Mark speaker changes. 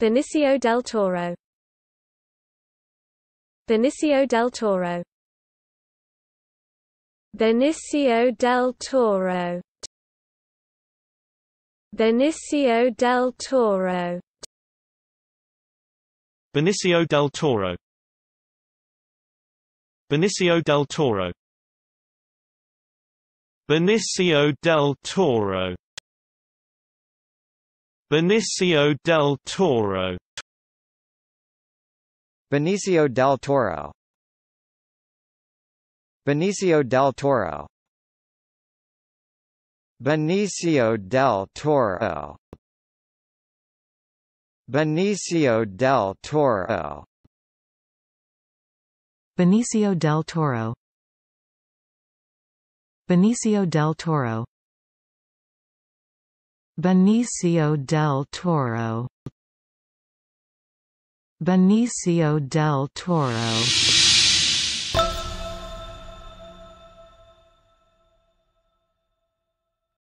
Speaker 1: Benicio del Toro Benicio del Toro Benicio del Toro Benicio del Toro Benicio del Toro Benicio del Toro Benicio del Toro Benicio del Toro Benicio del Toro Benicio del Toro Benicio del Toro Benicio del Toro Benicio del Toro Benicio del Toro
Speaker 2: Benicio del Toro Benicio del Toro